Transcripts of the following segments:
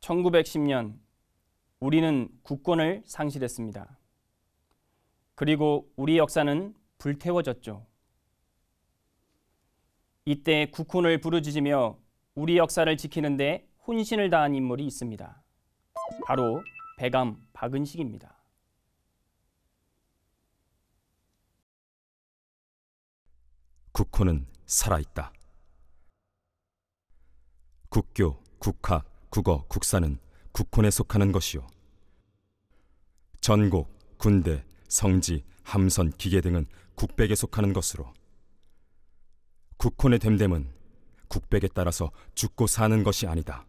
1910년 우리는 국권을 상실했습니다. 그리고 우리 역사는 불태워졌죠. 이때 국훈을 부르짖으며 우리 역사를 지키는데 혼신을 다한 인물이 있습니다. 바로 배감 박은식입니다. 국호는 살아있다. 국교, 국학, 국어, 국사는 국혼에 속하는 것이요. 전곡, 군대, 성지, 함선, 기계 등은 국백에 속하는 것으로 국혼의 됨됨은 국백에 따라서 죽고 사는 것이 아니다.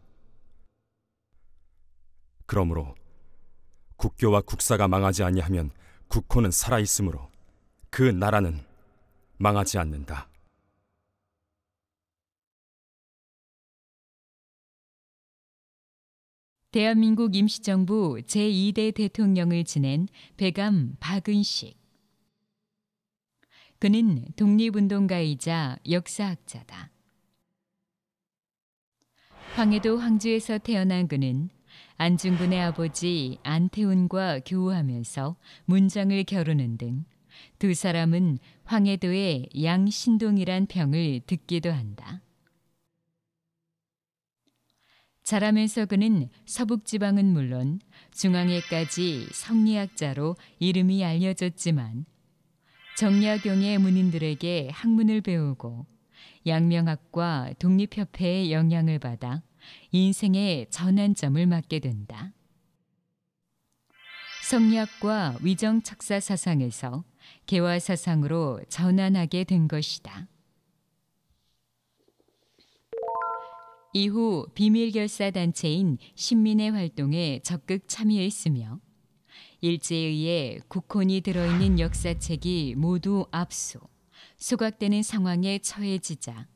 그러므로 국교와 국사가 망하지 아니하면 국호는 살아 있으므로 그 나라는 망하지 않는다. 대한민국 임시정부 제2대 대통령을 지낸 배감 박은식. 그는 독립운동가이자 역사학자다. 황해도 황주에서 태어난 그는 안중근의 아버지 안태훈과 교우하면서 문장을 겨루는 등 두 사람은 황해도의 양신동이란 평을 듣기도 한다. 자라면서 그는 서북지방은 물론 중앙에까지 성리학자로 이름이 알려졌지만 정약용의 문인들에게 학문을 배우고 양명학과 독립협회의 영향을 받아 인생의 전환점을 맞게 된다. 성리학과 위정착사 사상에서 개화 사상으로 전환하게 된 것이다. 이후 비밀결사단체인 신민의 활동에 적극 참여했으며 일제에 의해 국혼이 들어있는 역사책이 모두 압수, 소각되는 상황에 처해지자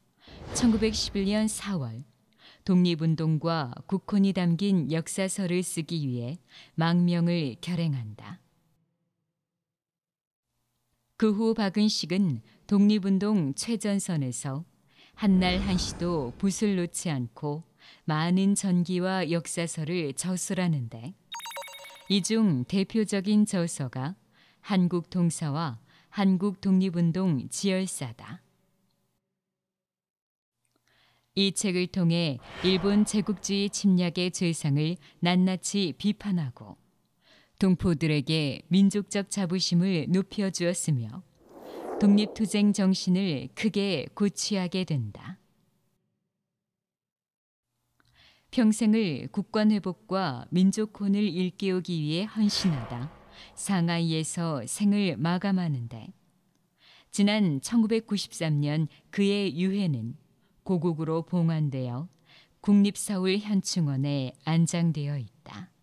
1911년 4월 독립운동과 국혼이 담긴 역사서를 쓰기 위해 망명을 결행한다. 그 후 박은식은 독립운동 최전선에서 한날 한시도 붓을 놓지 않고 많은 전기와 역사서를 저술하는데 이 중 대표적인 저서가 한국 동사와 한국 독립운동 지열사다. 이 책을 통해 일본 제국주의 침략의 죄상을 낱낱이 비판하고 동포들에게 민족적 자부심을 높여 주었으며 독립투쟁 정신을 크게 고취하게 된다. 평생을 국권 회복과 민족혼을 일깨우기 위해 헌신하다 상하이에서 생을 마감하는데 지난 1993년 그의 유해는 고국으로 봉환되어 국립서울 현충원에 안장되어 있다.